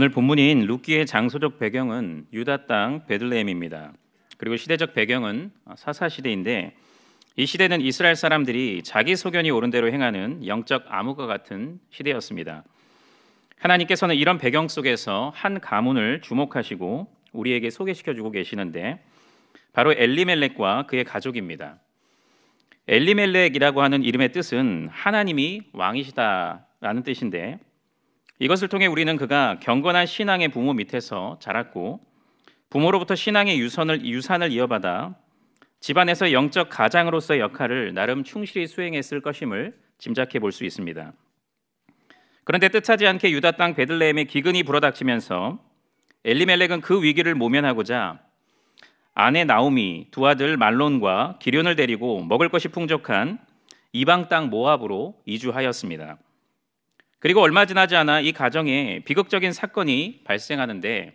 오늘 본문인 루키의 장소적 배경은 유다 땅 베들레헴입니다. 그리고 시대적 배경은 사사 시대인데 이 시대는 이스라엘 사람들이 자기 소견이 옳은 대로 행하는 영적 암흑과 같은 시대였습니다. 하나님께서는 이런 배경 속에서 한 가문을 주목하시고 우리에게 소개시켜 주고 계시는데 바로 엘리멜렉과 그의 가족입니다. 엘리멜렉이라고 하는 이름의 뜻은 하나님이 왕이시다라는 뜻인데 이것을 통해 우리는 그가 경건한 신앙의 부모 밑에서 자랐고 부모로부터 신앙의 유선을 유산을 이어받아 집안에서 영적 가장으로서의 역할을 나름 충실히 수행했을 것임을 짐작해 볼 수 있습니다. 그런데 뜻하지 않게 유다 땅베들레헴의 기근이 불어닥치면서 엘리멜렉은 그 위기를 모면하고자 아내 나오미, 두 아들 말론과 기륜을 데리고 먹을 것이 풍족한 이방 땅 모압으로 이주하였습니다. 그리고 얼마 지나지 않아 이 가정에 비극적인 사건이 발생하는데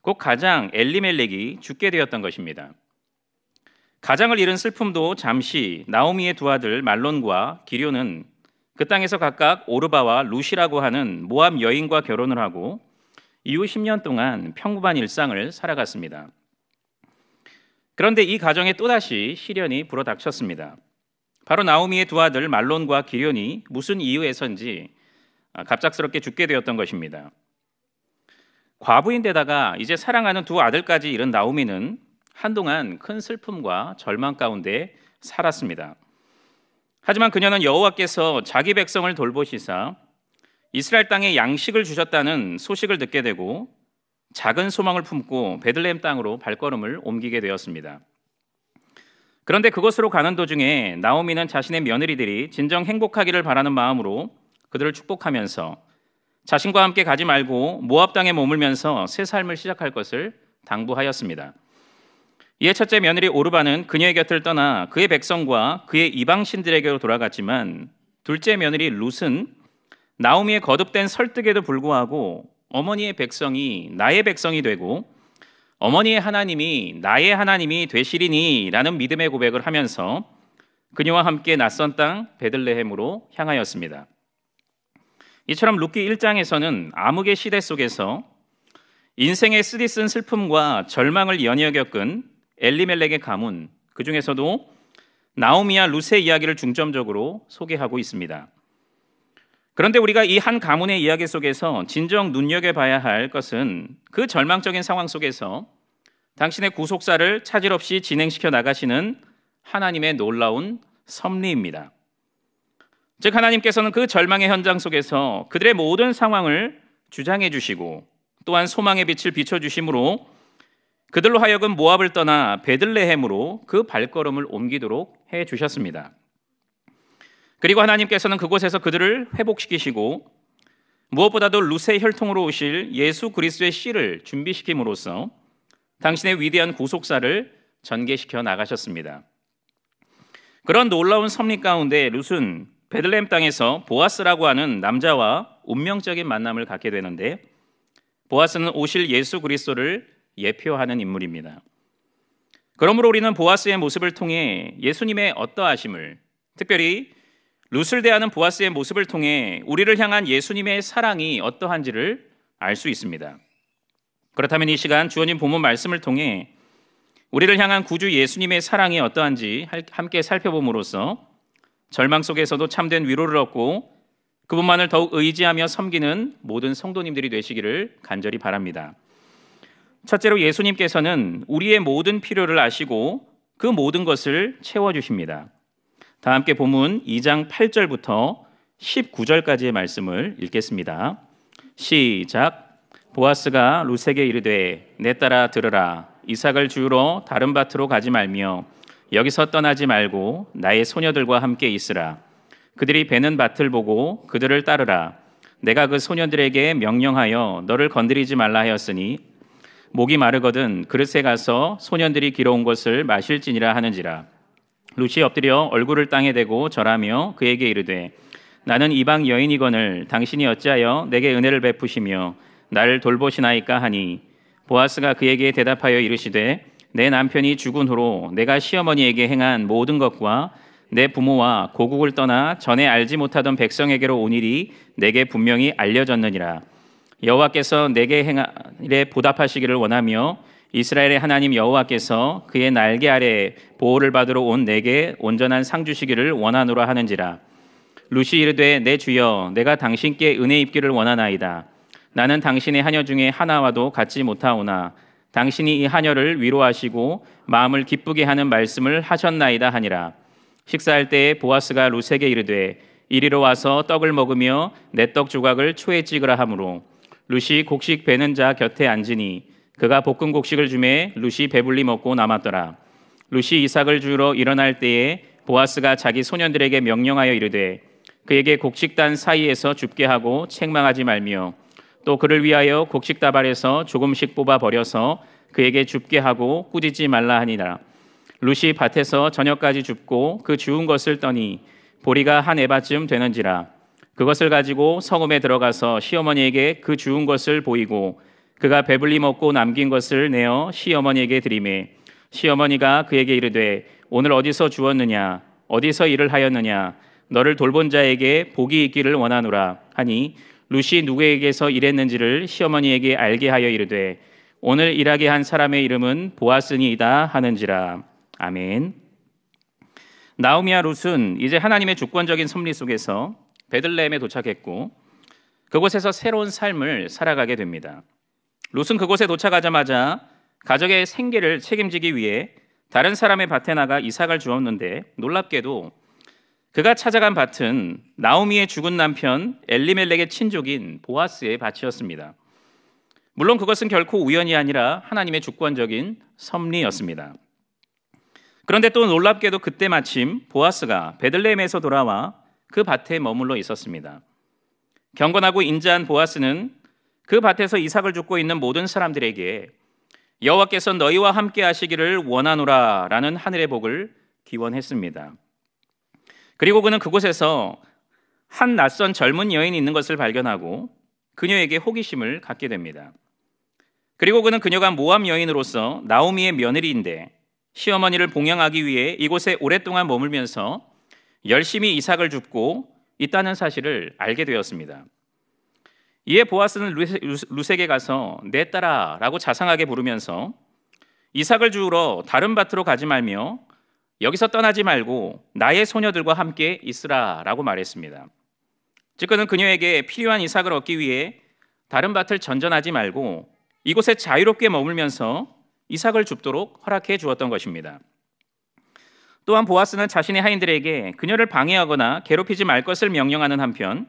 곧 가장 엘리멜렉이 죽게 되었던 것입니다. 가장을 잃은 슬픔도 잠시 나오미의 두 아들 말론과 기료는 그 땅에서 각각 오르바와 루시라고 하는 모함 여인과 결혼을 하고 이후 10년 동안 평범한 일상을 살아갔습니다. 그런데 이 가정에 또다시 시련이 불어닥쳤습니다. 바로 나오미의 두 아들 말론과 기련이 무슨 이유에선지 아, 갑작스럽게 죽게 되었던 것입니다. 과부인데다가 이제 사랑하는 두 아들까지 잃은 나오미는 한동안 큰 슬픔과 절망 가운데 살았습니다. 하지만 그녀는 여호와께서 자기 백성을 돌보시사 이스라엘 땅에 양식을 주셨다는 소식을 듣게 되고 작은 소망을 품고 베들레헴 땅으로 발걸음을 옮기게 되었습니다. 그런데 그곳으로 가는 도중에 나오미는 자신의 며느리들이 진정 행복하기를 바라는 마음으로 그들을 축복하면서 자신과 함께 가지 말고 모압 땅에 머물면서 새 삶을 시작할 것을 당부하였습니다. 이에 첫째 며느리 오르바는 그녀의 곁을 떠나 그의 백성과 그의 이방 신들에게로 돌아갔지만 둘째 며느리 룻은 나오미의 거듭된 설득에도 불구하고 어머니의 백성이 나의 백성이 되고 어머니의 하나님이 나의 하나님이 되시리니라는 믿음의 고백을 하면서 그녀와 함께 낯선 땅 베들레헴으로 향하였습니다. 이처럼 루키 1장에서는 암흑의 시대 속에서 인생의 쓰디쓴 슬픔과 절망을 연이어 겪은 엘리멜렉의 가문 그 중에서도 나오미와 루세 이야기를 중점적으로 소개하고 있습니다. 그런데 우리가 이 한 가문의 이야기 속에서 진정 눈여겨봐야 할 것은 그 절망적인 상황 속에서 당신의 구속사를 차질 없이 진행시켜 나가시는 하나님의 놀라운 섭리입니다. 즉 하나님께서는 그 절망의 현장 속에서 그들의 모든 상황을 주장해 주시고 또한 소망의 빛을 비춰 주심으로 그들로 하여금 모압을 떠나 베들레헴으로 그 발걸음을 옮기도록 해 주셨습니다. 그리고 하나님께서는 그곳에서 그들을 회복시키시고 무엇보다도 루세 혈통으로 오실 예수 그리스도의 씨를 준비시킴으로써 당신의 위대한 구속사를 전개시켜 나가셨습니다. 그런 놀라운 섭리 가운데 룻은 베들레헴 땅에서 보아스라고 하는 남자와 운명적인 만남을 갖게 되는데 보아스는 오실 예수 그리스도를 예표하는 인물입니다. 그러므로 우리는 보아스의 모습을 통해 예수님의 어떠하심을 특별히 룻을 대하는 보아스의 모습을 통해 우리를 향한 예수님의 사랑이 어떠한지를 알 수 있습니다. 그렇다면 이 시간 주원님 본문 말씀을 통해 우리를 향한 구주 예수님의 사랑이 어떠한지 함께 살펴봄으로써 절망 속에서도 참된 위로를 얻고 그분만을 더욱 의지하며 섬기는 모든 성도님들이 되시기를 간절히 바랍니다. 첫째로 예수님께서는 우리의 모든 필요를 아시고 그 모든 것을 채워 주십니다. 다 함께 본문 2장 8절부터 19절까지의 말씀을 읽겠습니다. 시작 보아스가 루세게 이르되 내 따라 들으라 이삭을 주우러 다른 밭으로 가지 말며 여기서 떠나지 말고 나의 소녀들과 함께 있으라. 그들이 배는 밭을 보고 그들을 따르라. 내가 그 소녀들에게 명령하여 너를 건드리지 말라 하였으니 목이 마르거든 그릇에 가서 소년들이 길어온 것을 마실지니라 하는지라. 루시 엎드려 얼굴을 땅에 대고 절하며 그에게 이르되 나는 이방 여인이거늘 당신이 어찌하여 내게 은혜를 베푸시며 나를 돌보시나이까 하니 보아스가 그에게 대답하여 이르시되 내 남편이 죽은 후로 내가 시어머니에게 행한 모든 것과 내 부모와 고국을 떠나 전에 알지 못하던 백성에게로 온 일이 내게 분명히 알려졌느니라. 여호와께서 내게 행한 에 보답하시기를 원하며 이스라엘의 하나님 여호와께서 그의 날개 아래 보호를 받으러 온 내게 온전한 상 주시기를 원하노라 하는지라. 루시 이르되 내 주여 내가 당신께 은혜 입기를 원하나이다. 나는 당신의 하녀 중에 하나와도 갖지 못하오나 당신이 이 하녀를 위로하시고 마음을 기쁘게 하는 말씀을 하셨나이다 하니라. 식사할 때에 보아스가 루세게 이르되 이리로 와서 떡을 먹으며 내 떡 조각을 초에 찍으라 하므로 루시 곡식 베는 자 곁에 앉으니 그가 볶은 곡식을 주매 루시 배불리 먹고 남았더라. 루시 이삭을 주러 일어날 때에 보아스가 자기 소년들에게 명령하여 이르되 그에게 곡식단 사이에서 죽게 하고 책망하지 말며 또 그를 위하여 곡식 다발에서 조금씩 뽑아 버려서 그에게 줍게 하고 꾸짖지 말라 하니라. 루시 밭에서 저녁까지 줍고 그 주운 것을 떠니 보리가 한 에바쯤 되는지라. 그것을 가지고 성읍에 들어가서 시어머니에게 그 주운 것을 보이고 그가 배불리 먹고 남긴 것을 내어 시어머니에게 드리매 시어머니가 그에게 이르되 오늘 어디서 주었느냐 어디서 일을 하였느냐 너를 돌본 자에게 복이 있기를 원하노라 하니 루시 누구에게서 일했는지를 시어머니에게 알게 하여 이르되 오늘 일하게 한 사람의 이름은 보아스니이다 하는지라 아멘. 나우미와 룻은 이제 하나님의 주권적인 섭리 속에서 베들레헴에 도착했고 그곳에서 새로운 삶을 살아가게 됩니다. 룻은 그곳에 도착하자마자 가족의 생계를 책임지기 위해 다른 사람의 밭에 나가 이삭을 주었는데 놀랍게도 그가 찾아간 밭은 나오미의 죽은 남편 엘리멜렉의 친족인 보아스의 밭이었습니다. 물론 그것은 결코 우연이 아니라 하나님의 주권적인 섭리였습니다. 그런데 또 놀랍게도 그때 마침 보아스가 베들레헴에서 돌아와 그 밭에 머물러 있었습니다. 경건하고 인자한 보아스는 그 밭에서 이삭을 죽고 있는 모든 사람들에게 여호와께서 너희와 함께 하시기를 원하노라라는 하늘의 복을 기원했습니다. 그리고 그는 그곳에서 한 낯선 젊은 여인이 있는 것을 발견하고 그녀에게 호기심을 갖게 됩니다. 그리고 그는 그녀가 모함 여인으로서 나오미의 며느리인데 시어머니를 봉양하기 위해 이곳에 오랫동안 머물면서 열심히 이삭을 줍고 있다는 사실을 알게 되었습니다. 이에 보아스는 루색에 가서 내 딸아라고 자상하게 부르면서 이삭을 주우러 다른 밭으로 가지 말며 여기서 떠나지 말고 나의 소녀들과 함께 있으라라고 말했습니다. 즉 그는 그녀에게 필요한 이삭을 얻기 위해 다른 밭을 전전하지 말고 이곳에 자유롭게 머물면서 이삭을 줍도록 허락해 주었던 것입니다. 또한 보아스는 자신의 하인들에게 그녀를 방해하거나 괴롭히지 말 것을 명령하는 한편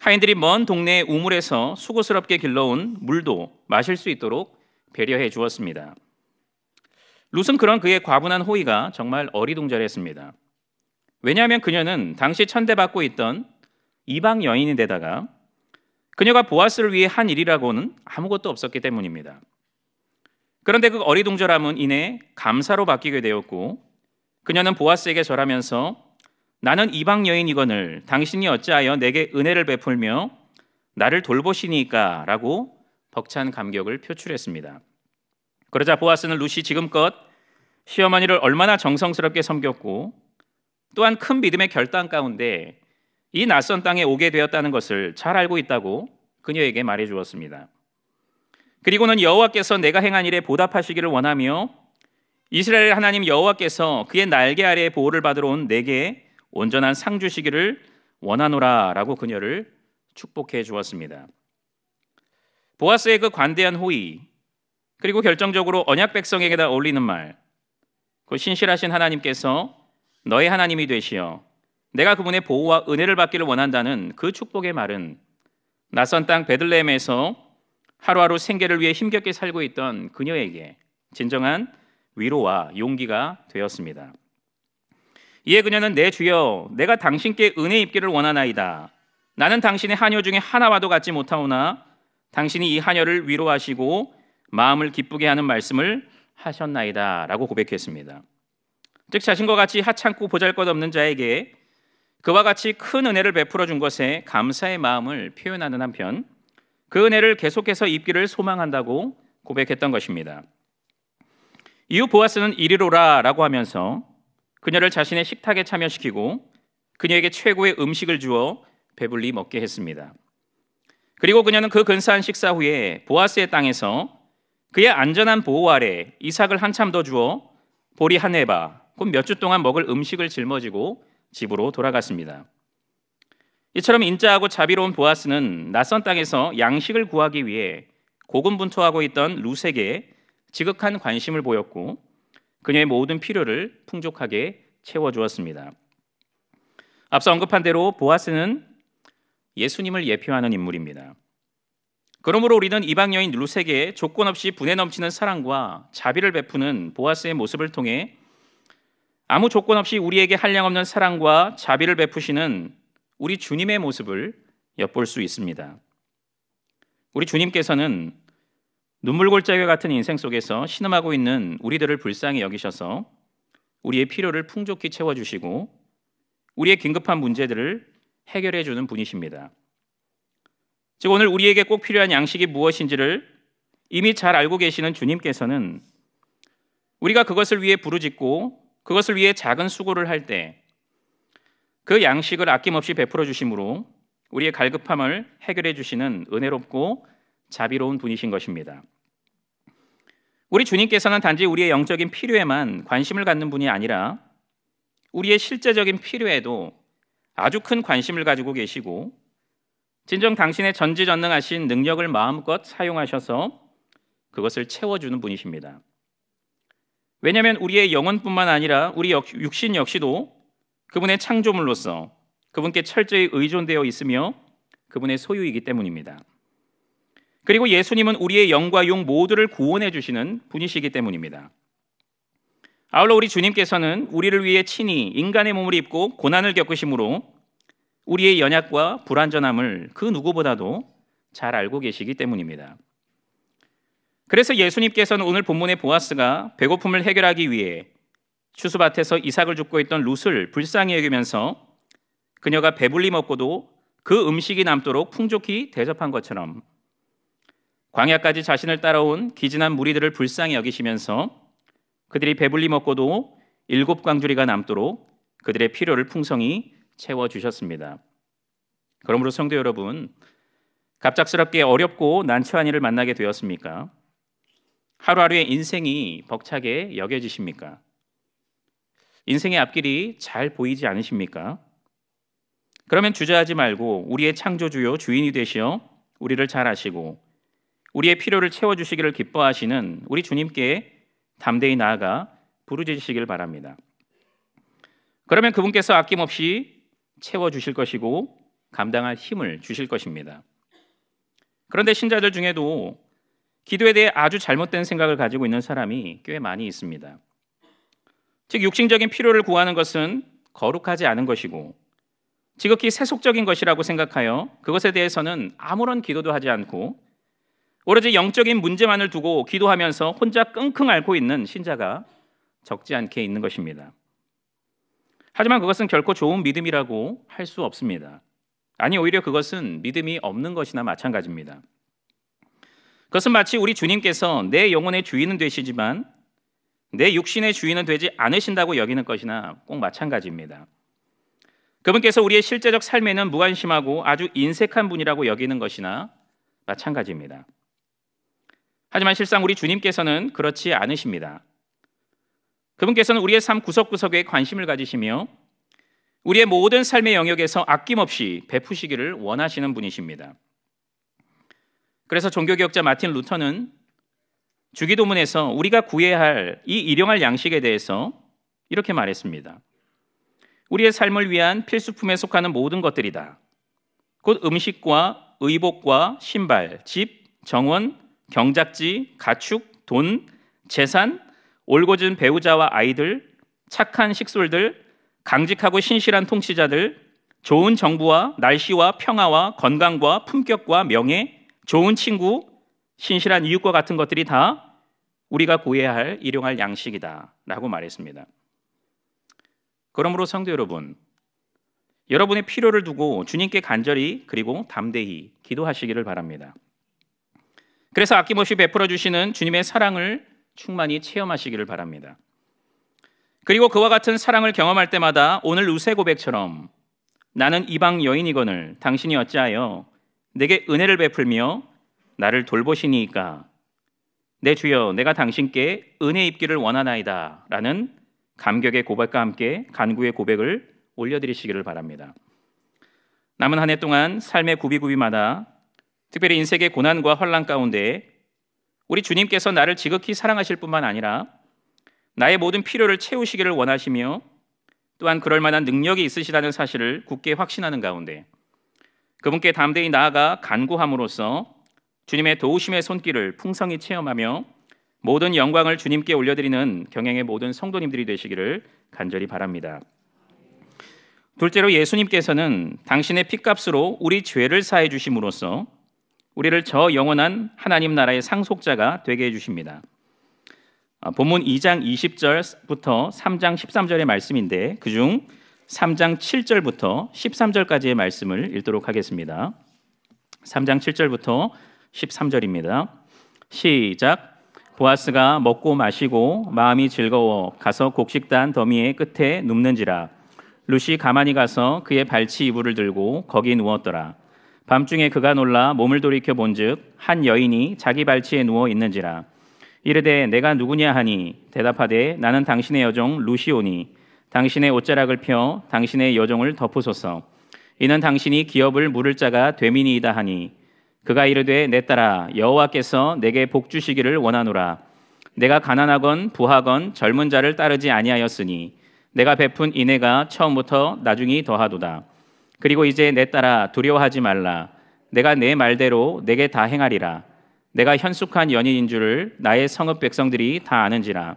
하인들이 먼 동네의 우물에서 수고스럽게 길러온 물도 마실 수 있도록 배려해 주었습니다. 룻은 그런 그의 과분한 호의가 정말 어리둥절했습니다. 왜냐하면 그녀는 당시 천대받고 있던 이방 여인이되다가 그녀가 보아스를 위해 한 일이라고는 아무것도 없었기 때문입니다. 그런데 그 어리둥절함은 이내 감사로 바뀌게 되었고 그녀는 보아스에게 절하면서 나는 이방 여인이건을 당신이 어찌하여 내게 은혜를 베풀며 나를 돌보시니까라고 벅찬 감격을 표출했습니다. 그러자 보아스는 루시 지금껏 시어머니를 얼마나 정성스럽게 섬겼고 또한 큰 믿음의 결단 가운데 이 낯선 땅에 오게 되었다는 것을 잘 알고 있다고 그녀에게 말해 주었습니다. 그리고는 여호와께서 내가 행한 일에 보답하시기를 원하며 이스라엘 하나님 여호와께서 그의 날개 아래 보호를 받으러 온 내게 온전한 상 주시기를 원하노라라고 그녀를 축복해 주었습니다. 보아스의 그 관대한 호의 그리고 결정적으로 언약 백성에게다 올리는 말. 그 신실하신 하나님께서 너의 하나님이 되시어 내가 그분의 보호와 은혜를 받기를 원한다는 그 축복의 말은 낯선 땅 베들레헴에서 하루하루 생계를 위해 힘겹게 살고 있던 그녀에게 진정한 위로와 용기가 되었습니다. 이에 그녀는 내 주여 내가 당신께 은혜 입기를 원하나이다. 나는 당신의 하녀 중에 하나와도 같지 못하오나 당신이 이 하녀를 위로하시고 마음을 기쁘게 하는 말씀을 하셨나이다라고 고백했습니다. 즉 자신과 같이 하찮고 보잘것없는 자에게 그와 같이 큰 은혜를 베풀어 준 것에 감사의 마음을 표현하는 한편 그 은혜를 계속해서 입기를 소망한다고 고백했던 것입니다. 이후 보아스는 이리로라라고 하면서 그녀를 자신의 식탁에 참여시키고 그녀에게 최고의 음식을 주어 배불리 먹게 했습니다. 그리고 그녀는 그 근사한 식사 후에 보아스의 땅에서 그의 안전한 보호 아래 이삭을 한참 더 주어 보리 한 해바 곧 몇 주 동안 먹을 음식을 짊어지고 집으로 돌아갔습니다. 이처럼 인자하고 자비로운 보아스는 낯선 땅에서 양식을 구하기 위해 고군분투하고 있던 루세게 지극한 관심을 보였고 그녀의 모든 필요를 풍족하게 채워 주었습니다. 앞서 언급한 대로 보아스는 예수님을 예표하는 인물입니다. 그러므로 우리는 이방 여인 루세에게 조건 없이 분해 넘치는 사랑과 자비를 베푸는 보아스의 모습을 통해 아무 조건 없이 우리에게 한량 없는 사랑과 자비를 베푸시는 우리 주님의 모습을 엿볼 수 있습니다. 우리 주님께서는 눈물골짜기와 같은 인생 속에서 신음하고 있는 우리들을 불쌍히 여기셔서 우리의 필요를 풍족히 채워주시고 우리의 긴급한 문제들을 해결해 주는 분이십니다. 즉 오늘 우리에게 꼭 필요한 양식이 무엇인지를 이미 잘 알고 계시는 주님께서는 우리가 그것을 위해 부르짖고 그것을 위해 작은 수고를 할 때 그 양식을 아낌없이 베풀어 주심으로 우리의 갈급함을 해결해 주시는 은혜롭고 자비로운 분이신 것입니다. 우리 주님께서는 단지 우리의 영적인 필요에만 관심을 갖는 분이 아니라 우리의 실제적인 필요에도 아주 큰 관심을 가지고 계시고 진정 당신의 전지전능하신 능력을 마음껏 사용하셔서 그것을 채워주는 분이십니다. 왜냐하면 우리의 영혼뿐만 아니라 우리 육신 역시도 그분의 창조물로서 그분께 철저히 의존되어 있으며 그분의 소유이기 때문입니다. 그리고 예수님은 우리의 영과 용 모두를 구원해 주시는 분이시기 때문입니다. 아울러 우리 주님께서는 우리를 위해 친히 인간의 몸을 입고 고난을 겪으심으로 우리의 연약과 불완전함을 그 누구보다도 잘 알고 계시기 때문입니다. 그래서 예수님께서는 오늘 본문의 보아스가 배고픔을 해결하기 위해 추수밭에서 이삭을 줍고 있던 룻을 불쌍히 여기면서 그녀가 배불리 먹고도 그 음식이 남도록 풍족히 대접한 것처럼 광야까지 자신을 따라온 기진한 무리들을 불쌍히 여기시면서 그들이 배불리 먹고도 일곱 광주리가 남도록 그들의 필요를 풍성히 채워 주셨습니다. 그러므로 성도 여러분, 갑작스럽게 어렵고 난처한 일을 만나게 되었습니까? 하루하루의 인생이 벅차게 여겨지십니까? 인생의 앞길이 잘 보이지 않으십니까? 그러면 주저하지 말고 우리의 창조주요 주인이 되시어 우리를 잘 아시고 우리의 필요를 채워 주시기를 기뻐하시는 우리 주님께 담대히 나아가 부르짖으시길 바랍니다. 그러면 그분께서 아낌없이 채워 주실 것이고 감당할 힘을 주실 것입니다. 그런데 신자들 중에도 기도에 대해 아주 잘못된 생각을 가지고 있는 사람이 꽤 많이 있습니다. 즉 육신적인 필요를 구하는 것은 거룩하지 않은 것이고 지극히 세속적인 것이라고 생각하여 그것에 대해서는 아무런 기도도 하지 않고 오로지 영적인 문제만을 두고 기도하면서 혼자 끙끙 앓고 있는 신자가 적지 않게 있는 것입니다. 하지만 그것은 결코 좋은 믿음이라고 할 수 없습니다. 아니 오히려 그것은 믿음이 없는 것이나 마찬가지입니다. 그것은 마치 우리 주님께서 내 영혼의 주인은 되시지만 내 육신의 주인은 되지 않으신다고 여기는 것이나 꼭 마찬가지입니다. 그분께서 우리의 실제적 삶에는 무관심하고 아주 인색한 분이라고 여기는 것이나 마찬가지입니다. 하지만 실상 우리 주님께서는 그렇지 않으십니다. 그분께서는 우리의 삶 구석구석에 관심을 가지시며 우리의 모든 삶의 영역에서 아낌없이 베푸시기를 원하시는 분이십니다. 그래서 종교개혁자 마틴 루터는 주기도문에서 우리가 구해야 할 이 일용할 양식에 대해서 이렇게 말했습니다. 우리의 삶을 위한 필수품에 속하는 모든 것들이다. 곧 음식과 의복과 신발, 집, 정원, 경작지, 가축, 돈, 재산, 올곧은 배우자와 아이들, 착한 식솔들, 강직하고 신실한 통치자들, 좋은 정부와 날씨와 평화와 건강과 품격과 명예, 좋은 친구, 신실한 이웃과 같은 것들이 다 우리가 구해야 할 일용할 양식이다라고 말했습니다. 그러므로 성도 여러분, 여러분의 필요를 두고 주님께 간절히 그리고 담대히 기도하시기를 바랍니다. 그래서 아낌없이 베풀어 주시는 주님의 사랑을 충만히 체험하시기를 바랍니다. 그리고 그와 같은 사랑을 경험할 때마다 오늘 루세 고백처럼 나는 이방 여인이거늘 당신이 어찌하여 내게 은혜를 베풀며 나를 돌보시니까 내 주여 내가 당신께 은혜 입기를 원하나이다 라는 감격의 고백과 함께 간구의 고백을 올려드리시기를 바랍니다. 남은 한 해 동안 삶의 구비구비마다 특별히 인생의 고난과 환란 가운데 우리 주님께서 나를 지극히 사랑하실 뿐만 아니라 나의 모든 필요를 채우시기를 원하시며 또한 그럴 만한 능력이 있으시다는 사실을 굳게 확신하는 가운데 그분께 담대히 나아가 간구함으로써 주님의 도우심의 손길을 풍성히 체험하며 모든 영광을 주님께 올려드리는 경향의 모든 성도님들이 되시기를 간절히 바랍니다. 둘째로 예수님께서는 당신의 피값으로 우리 죄를 사해 주심으로써 우리를 저 영원한 하나님 나라의 상속자가 되게 해 주십니다. 아, 본문 2장 20절부터 3장 13절의 말씀인데 그 중 3장 7절부터 13절까지의 말씀을 읽도록 하겠습니다. 3장 7절부터 13절입니다. 시작. 보아스가 먹고 마시고 마음이 즐거워 가서 곡식단 더미의 끝에 눕는지라 루시 가만히 가서 그의 발치 이불을 들고 거기 누웠더라. 밤중에 그가 놀라 몸을 돌이켜 본즉 한 여인이 자기 발치에 누워 있는지라 이르되 내가 누구냐 하니 대답하되 나는 당신의 여종 루시오니 당신의 옷자락을 펴 당신의 여종을 덮으소서 이는 당신이 기업을 물을 자가 되민이다 하니 그가 이르되 내 딸아 여호와께서 내게 복 주시기를 원하노라 내가 가난하건 부하건 젊은 자를 따르지 아니하였으니 내가 베푼 인애가 처음부터 나중이 더하도다 그리고 이제 내 딸아 두려워하지 말라. 내가 내 말대로 내게 다 행하리라. 내가 현숙한 연인인 줄을 나의 성읍 백성들이 다 아는지라.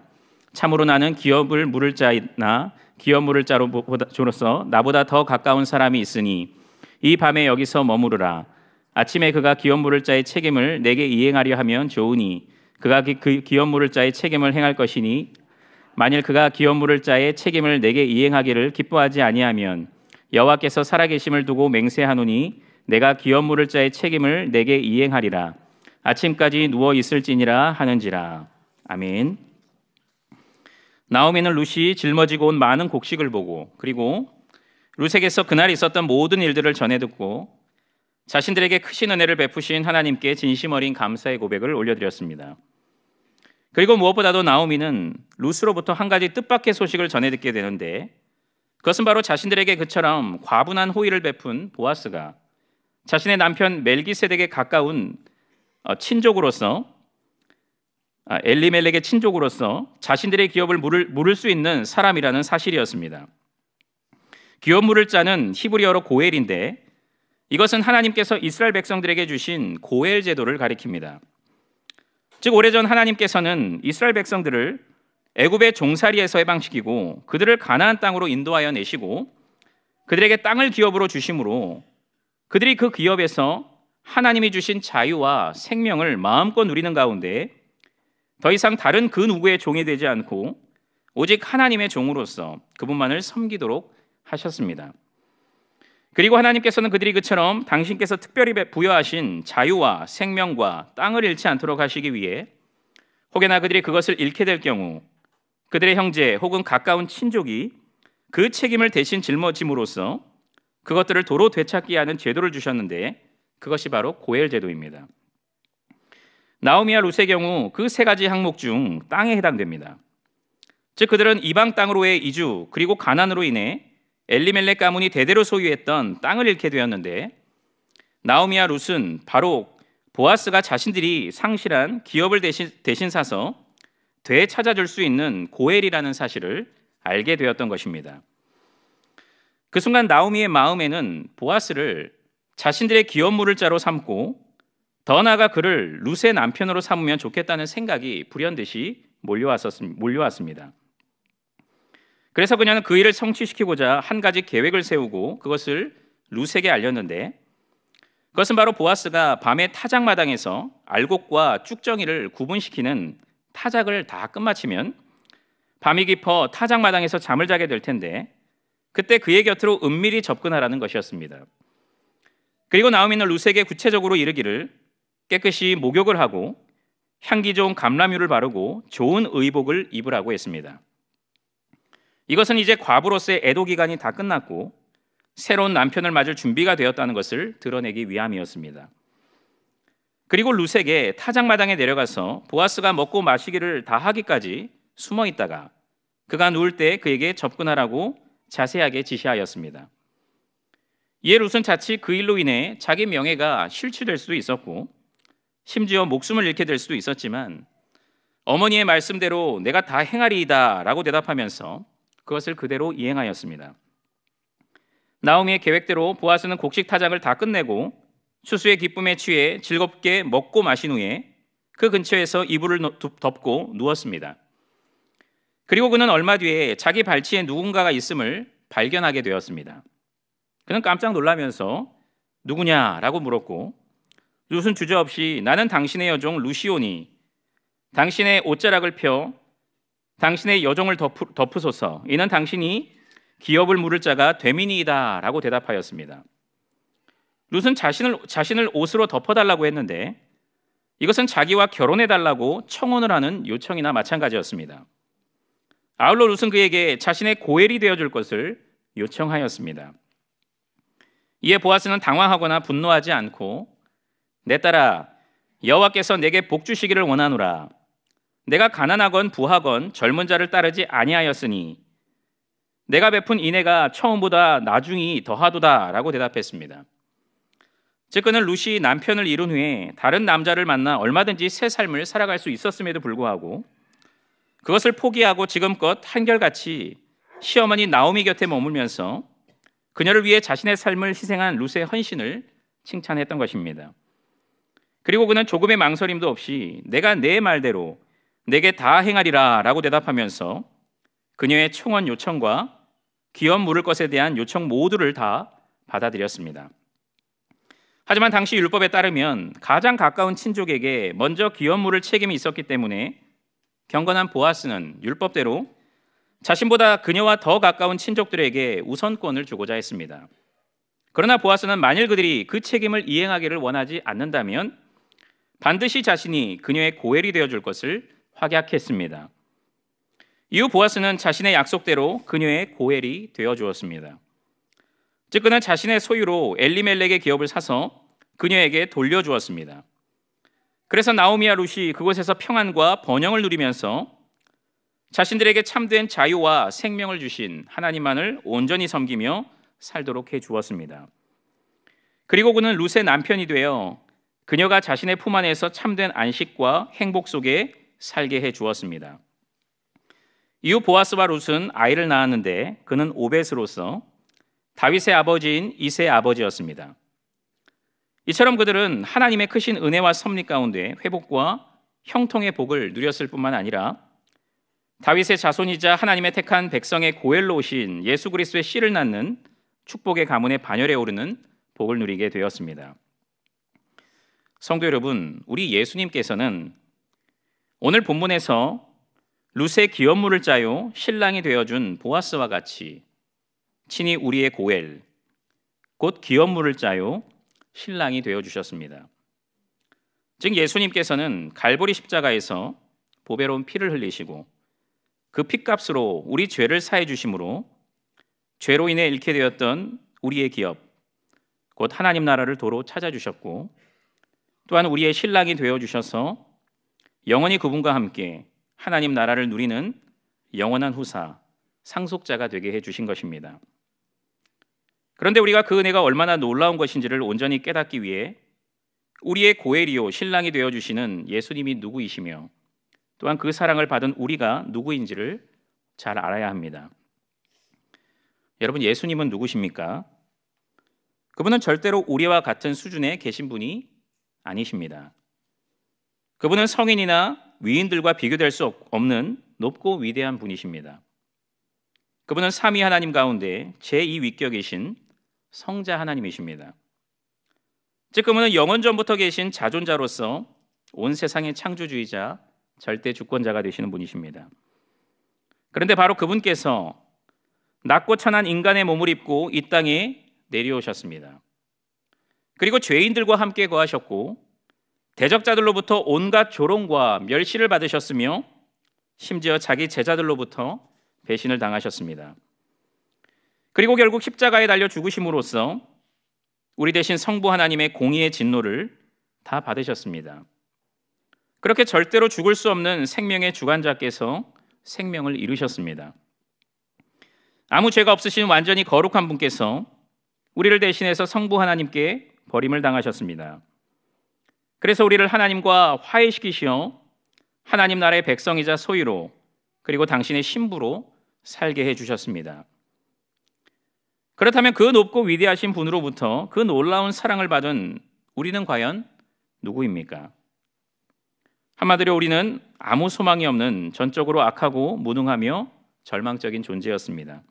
참으로 나는 기업을 물을 자나 기업 물을 자로서 나보다 더 가까운 사람이 있으니 이 밤에 여기서 머무르라. 아침에 그가 기업 물을 자의 책임을 내게 이행하려 하면 좋으니 그가 그 기업 물을 자의 책임을 행할 것이니 만일 그가 기업 물을 자의 책임을 내게 이행하기를 기뻐하지 아니하면 여호와께서 살아계심을 두고 맹세하노니 내가 기업 물을 자의 책임을 내게 이행하리라 아침까지 누워 있을지니라 하는지라 아멘. 나오미는 루시 짊어지고 온 많은 곡식을 보고 그리고 루색에서 그날 있었던 모든 일들을 전해 듣고 자신들에게 크신 은혜를 베푸신 하나님께 진심 어린 감사의 고백을 올려드렸습니다. 그리고 무엇보다도 나오미는 루스로부터 한 가지 뜻밖의 소식을 전해 듣게 되는데 그것은 바로 자신들에게 그처럼 과분한 호의를 베푼 보아스가 자신의 남편 멜기세덱에 가까운 어, 친족으로서 아, 엘리멜렉의 친족으로서 자신들의 기업을 물을, 물을 수 있는 사람이라는 사실이었습니다. 기업 물을 자는 히브리어로 고엘인데 이것은 하나님께서 이스라엘 백성들에게 주신 고엘 제도를 가리킵니다. 즉 오래전 하나님께서는 이스라엘 백성들을 애굽의 종살이에서 의방식이고 그들을 가나안 땅으로 인도하여 내시고 그들에게 땅을 기업으로 주심으로 그들이 그 기업에서 하나님이 주신 자유와 생명을 마음껏 누리는 가운데 더 이상 다른 그 누구의 종이 되지 않고 오직 하나님의 종으로서 그분만을 섬기도록 하셨습니다. 그리고 하나님께서는 그들이 그처럼 당신께서 특별히 부여하신 자유와 생명과 땅을 잃지 않도록 하시기 위해 혹여나 그들이 그것을 잃게 될 경우 그들의 형제 혹은 가까운 친족이 그 책임을 대신 짊어짐으로써 그것들을 도로 되찾게 하는 제도를 주셨는데 그것이 바로 고엘 제도입니다. 나오미와 루스의 경우 그 세 가지 항목 중 땅에 해당됩니다. 즉 그들은 이방 땅으로의 이주 그리고 가난으로 인해 엘리멜렉 가문이 대대로 소유했던 땅을 잃게 되었는데 나오미와 룻은 바로 보아스가 자신들이 상실한 기업을 대신, 대신 사서 되찾아줄 수 있는 고엘이라는 사실을 알게 되었던 것입니다. 그 순간 나오미의 마음에는 보아스를 자신들의 기업 물을자로 삼고 더 나아가 그를 루스 남편으로 삼으면 좋겠다는 생각이 불현듯이 몰려왔습니다. 그래서 그녀는 그 일을 성취시키고자 한 가지 계획을 세우고 그것을 루세에게 알렸는데 그것은 바로 보아스가 밤에 타작마당에서 알곡과 쭉정이를 구분시키는 타작을 다 끝마치면 밤이 깊어 타작 마당에서 잠을 자게 될 텐데 그때 그의 곁으로 은밀히 접근하라는 것이었습니다. 그리고 나오미는 루세에게 구체적으로 이르기를 깨끗이 목욕을 하고 향기 좋은 감람유를 바르고 좋은 의복을 입으라고 했습니다. 이것은 이제 과부로서의 애도 기간이 다 끝났고 새로운 남편을 맞을 준비가 되었다는 것을 드러내기 위함이었습니다. 그리고 루세게 타작마당에 내려가서 보아스가 먹고 마시기를 다 하기까지 숨어 있다가 그가 누울 때 그에게 접근하라고 자세하게 지시하였습니다. 이에 룻은 자칫 그 일로 인해 자기 명예가 실추될 수도 있었고 심지어 목숨을 잃게 될 수도 있었지만 어머니의 말씀대로 내가 다 행하리이다라고 대답하면서 그것을 그대로 이행하였습니다. 나오미의 계획대로 보아스는 곡식 타작을 다 끝내고 수수의 기쁨에 취해 즐겁게 먹고 마신 후에 그 근처에서 이불을 덮고 누웠습니다. 그리고 그는 얼마 뒤에 자기 발치에 누군가가 있음을 발견하게 되었습니다. 그는 깜짝 놀라면서 누구냐라고 물었고 룻슨 주저없이 나는 당신의 여종 루시오니 당신의 옷자락을 펴 당신의 여종을 덮으소서 이는 당신이 기업을 물을 자가 되민이다라고 대답하였습니다. 룻은 자신을 자신을 옷으로 덮어달라고 했는데 이것은 자기와 결혼해 달라고 청혼을 하는 요청이나 마찬가지였습니다. 아울러 룻은 그에게 자신의 고엘이 되어 줄 것을 요청하였습니다. 이에 보아스는 당황하거나 분노하지 않고 내 딸아 여호와께서 내게 복 주시기를 원하노라 내가 가난하건 부하건 젊은 자를 따르지 아니하였으니 내가 베푼 인애가 처음보다 나중이 더하도다라고 대답했습니다. 즉 그는 루시 남편을 잃은 후에 다른 남자를 만나 얼마든지 새 삶을 살아갈 수 있었음에도 불구하고 그것을 포기하고 지금껏 한결같이 시어머니 나오미 곁에 머물면서 그녀를 위해 자신의 삶을 희생한 루스의 헌신을 칭찬했던 것입니다. 그리고 그는 조금의 망설임도 없이 내가 내 말대로 내게 다 행하리라 라고 대답하면서 그녀의 청원 요청과 기업 물을 것에 대한 요청 모두를 다 받아들였습니다. 하지만 당시 율법에 따르면 가장 가까운 친족에게 먼저 기업 물을 책임이 있었기 때문에 경건한 보아스는 율법대로 자신보다 그녀와 더 가까운 친족들에게 우선권을 주고자 했습니다. 그러나 보아스는 만일 그들이 그 책임을 이행하기를 원하지 않는다면 반드시 자신이 그녀의 고엘이 되어 줄 것을 확약했습니다. 이후 보아스는 자신의 약속대로 그녀의 고엘이 되어 주었습니다. 즉 그는 자신의 소유로 엘리멜렉의 기업을 사서 그녀에게 돌려주었습니다. 그래서 나오미와 루시 그곳에서 평안과 번영을 누리면서 자신들에게 참된 자유와 생명을 주신 하나님만을 온전히 섬기며 살도록 해 주었습니다. 그리고 그는 루세 남편이 되어 그녀가 자신의 품 안에서 참된 안식과 행복 속에 살게 해 주었습니다. 이후 보아스와 룻은 아이를 낳았는데 그는 오벳으로서 다윗의 아버지인 이세의 아버지였습니다. 이처럼 그들은 하나님의 크신 은혜와 섭리 가운데 회복과 형통의 복을 누렸을 뿐만 아니라 다윗의 자손이자 하나님의 택한 백성의 고엘로신 예수 그리스도의 씨를 낳는 축복의 가문의 반열에 오르는 복을 누리게 되었습니다. 성도 여러분, 우리 예수님께서는 오늘 본문에서 루세 기업물을 짜요 신랑이 되어준 보아스와 같이 친히 우리의 고엘 곧 기업물을 짜요 신랑이 되어 주셨습니다. 즉 예수님께서는 갈보리 십자가에서 보배로운 피를 흘리시고 그 피값으로 우리 죄를 사해 주심으로 죄로 인해 잃게 되었던 우리의 기업 곧 하나님 나라를 도로 찾아 주셨고 또한 우리의 신랑이 되어 주셔서 영원히 그분과 함께 하나님 나라를 누리는 영원한 후사 상속자가 되게 해 주신 것입니다. 그런데 우리가 그 은혜가 얼마나 놀라운 것인지를 온전히 깨닫기 위해 우리의 고엘이요 신랑이 되어 주시는 예수님이 누구이시며 또한 그 사랑을 받은 우리가 누구인지를 잘 알아야 합니다. 여러분 예수님은 누구십니까? 그분은 절대로 우리와 같은 수준에 계신 분이 아니십니다. 그분은 성인이나 위인들과 비교될 수 없는 높고 위대한 분이십니다. 그분은 삼위 하나님 가운데 제2위격이신 성자 하나님이십니다. 즉 그분은 영원 전부터 계신 자존자로서 온 세상의 창조주의자, 절대 주권자가 되시는 분이십니다. 그런데 바로 그분께서 낮고 천한 인간의 몸을 입고 이 땅에 내려오셨습니다. 그리고 죄인들과 함께 거하셨고 대적자들로부터 온갖 조롱과 멸시를 받으셨으며 심지어 자기 제자들로부터 배신을 당하셨습니다. 그리고 결국 십자가에 달려 죽으심으로써 우리 대신 성부 하나님의 공의의 진노를 다 받으셨습니다. 그렇게 절대로 죽을 수 없는 생명의 주관자께서 생명을 이루셨습니다. 아무 죄가 없으신 완전히 거룩한 분께서 우리를 대신해서 성부 하나님께 버림을 당하셨습니다. 그래서 우리를 하나님과 화해시키시어 하나님 나라의 백성이자 소유로 그리고 당신의 신부로 살게 해 주셨습니다. 그렇다면 그 높고 위대하신 분으로부터 그 놀라운 사랑을 받은 우리는 과연 누구입니까? 한마디로 우리는 아무 소망이 없는 전적으로 악하고 무능하며 절망적인 존재였습니다.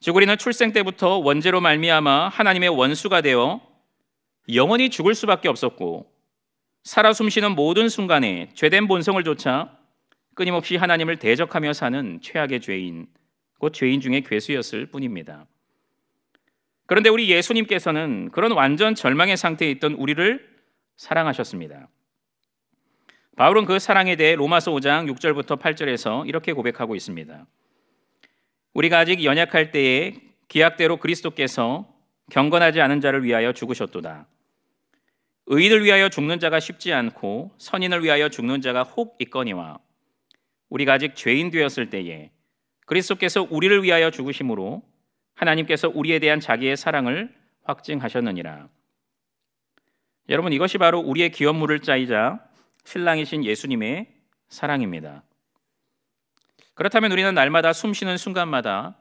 즉 우리는 출생 때부터 원죄로 말미암아 하나님의 원수가 되어 영원히 죽을 수밖에 없었고 살아 숨쉬는 모든 순간에 죄된 본성을 좇아 끊임없이 하나님을 대적하며 사는 최악의 죄인, 곧 죄인 중에 괴수였을 뿐입니다. 그런데 우리 예수님께서는 그런 완전 절망의 상태에 있던 우리를 사랑하셨습니다. 바울은 그 사랑에 대해 로마서 5장 6절부터 8절에서 이렇게 고백하고 있습니다. 우리가 아직 연약할 때에 기약대로 그리스도께서 경건하지 않은 자를 위하여 죽으셨도다. 의인을 위하여 죽는 자가 쉽지 않고 선인을 위하여 죽는 자가 혹 있거니와 우리가 아직 죄인 되었을 때에 그리스도께서 우리를 위하여 죽으심으로 하나님께서 우리에 대한 자기의 사랑을 확증하셨느니라. 여러분 이것이 바로 우리의 기업 물을 짜이자 신랑이신 예수님의 사랑입니다. 그렇다면 우리는 날마다 숨쉬는 순간마다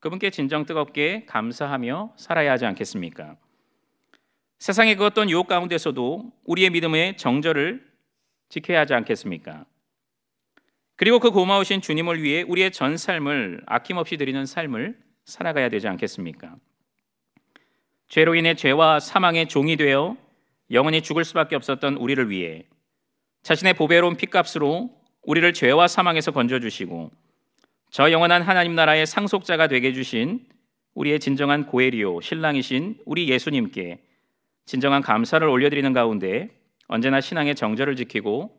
그분께 진정 뜨겁게 감사하며 살아야 하지 않겠습니까? 세상의 그 어떤 유혹 가운데서도 우리의 믿음의 정절을 지켜야 하지 않겠습니까? 그리고 그 고마우신 주님을 위해 우리의 전 삶을 아낌없이 드리는 삶을 살아가야 되지 않겠습니까? 죄로 인해 죄와 사망의 종이 되어 영원히 죽을 수밖에 없었던 우리를 위해 자신의 보배로운 피값으로 우리를 죄와 사망에서 건져주시고 저 영원한 하나님 나라의 상속자가 되게 주신 우리의 진정한 고엘이요 신랑이신 우리 예수님께 진정한 감사를 올려드리는 가운데 언제나 신앙의 정절을 지키고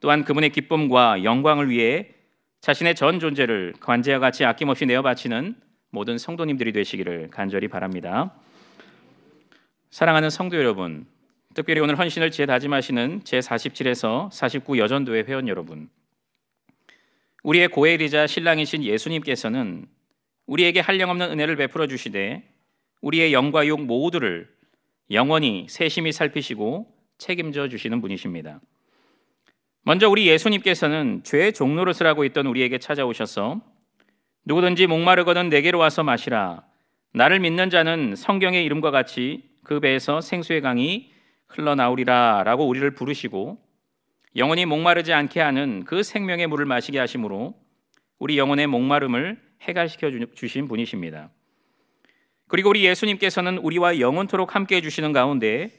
또한 그분의 기쁨과 영광을 위해 자신의 전 존재를 관제와 같이 아낌없이 내어 바치는 모든 성도님들이 되시기를 간절히 바랍니다. 사랑하는 성도 여러분, 특별히 오늘 헌신을 제 다짐하시는 제47에서 49 여전도회 회원 여러분, 우리의 고엘이자 신랑이신 예수님께서는 우리에게 한량없는 은혜를 베풀어 주시되 우리의 영과 욕 모두를 영원히 세심히 살피시고 책임져 주시는 분이십니다. 먼저 우리 예수님께서는 죄의 종로를 쓰라고 있던 우리에게 찾아오셔서 누구든지 목마르거든 내게로 와서 마시라. 나를 믿는 자는 성경의 이름과 같이 그 배에서 생수의 강이 흘러나오리라라고 우리를 부르시고 영원히 목마르지 않게 하는 그 생명의 물을 마시게 하심으로 우리 영혼의 목마름을 해갈시켜 주신 분이십니다. 그리고 우리 예수님께서는 우리와 영원토록 함께 해 주시는 가운데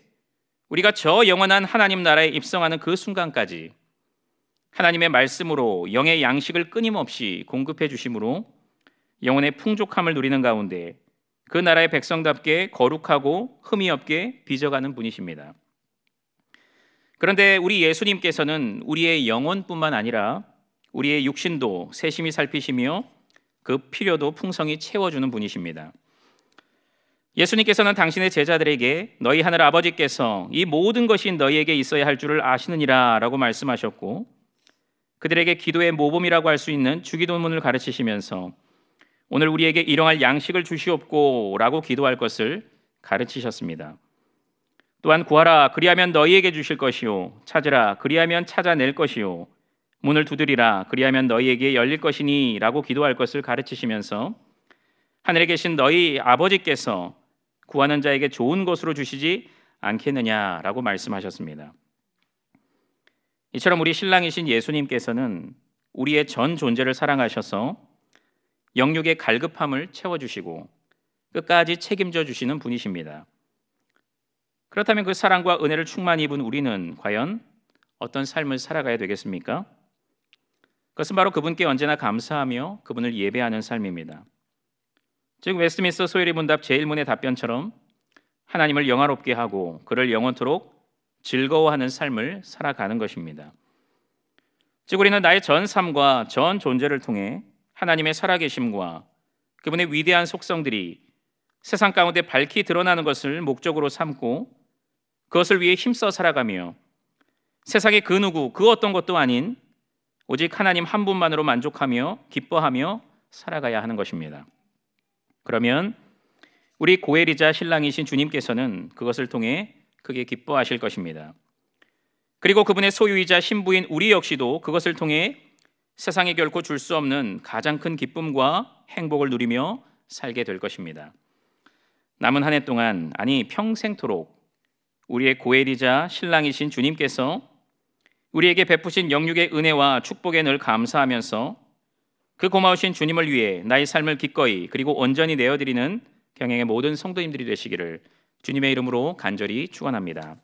우리가 저 영원한 하나님 나라에 입성하는 그 순간까지 하나님의 말씀으로 영의 양식을 끊임없이 공급해 주심으로 영혼의 풍족함을 누리는 가운데 그 나라의 백성답게 거룩하고 흠이 없게 빚어가는 분이십니다. 그런데 우리 예수님께서는 우리의 영혼뿐만 아니라 우리의 육신도 세심히 살피시며 그 필요도 풍성히 채워주는 분이십니다. 예수님께서는 당신의 제자들에게 너희 하늘 아버지께서 이 모든 것이 너희에게 있어야 할 줄을 아시느니라 라고 말씀하셨고 그들에게 기도의 모범이라고 할 수 있는 주기도문을 가르치시면서 오늘 우리에게 일용할 양식을 주시옵고라고 기도할 것을 가르치셨습니다. 또한 구하라 그리하면 너희에게 주실 것이요 찾으라 그리하면 찾아낼 것이요 문을 두드리라 그리하면 너희에게 열릴 것이니라고 기도할 것을 가르치시면서 하늘에 계신 너희 아버지께서 구하는 자에게 좋은 것으로 주시지 않겠느냐라고 말씀하셨습니다. 이처럼 우리 신랑이신 예수님께서는 우리의 전 존재를 사랑하셔서 영육의 갈급함을 채워주시고 끝까지 책임져 주시는 분이십니다. 그렇다면 그 사랑과 은혜를 충만히 입은 우리는 과연 어떤 삶을 살아가야 되겠습니까? 그것은 바로 그분께 언제나 감사하며 그분을 예배하는 삶입니다. 즉 웨스트민스터 소요리 문답 제1문의 답변처럼 하나님을 영화롭게 하고 그를 영원토록 즐거워하는 삶을 살아가는 것입니다. 즉 우리는 나의 전 삶과 전 존재를 통해 하나님의 살아계심과 그분의 위대한 속성들이 세상 가운데 밝히 드러나는 것을 목적으로 삼고 그것을 위해 힘써 살아가며 세상의 그 누구, 그 어떤 것도 아닌 오직 하나님 한 분만으로 만족하며 기뻐하며 살아가야 하는 것입니다. 그러면 우리 고엘이자 신랑이신 주님께서는 그것을 통해 크게 기뻐하실 것입니다. 그리고 그분의 소유이자 신부인 우리 역시도 그것을 통해 세상에 결코 줄 수 없는 가장 큰 기쁨과 행복을 누리며 살게 될 것입니다. 남은 한 해 동안 아니 평생토록 우리의 고엘이자 신랑이신 주님께서 우리에게 베푸신 영육의 은혜와 축복에 늘 감사하면서 그 고마우신 주님을 위해 나의 삶을 기꺼이 그리고 온전히 내어드리는 경영의 모든 성도님들이 되시기를 주님의 이름으로 간절히 축원합니다.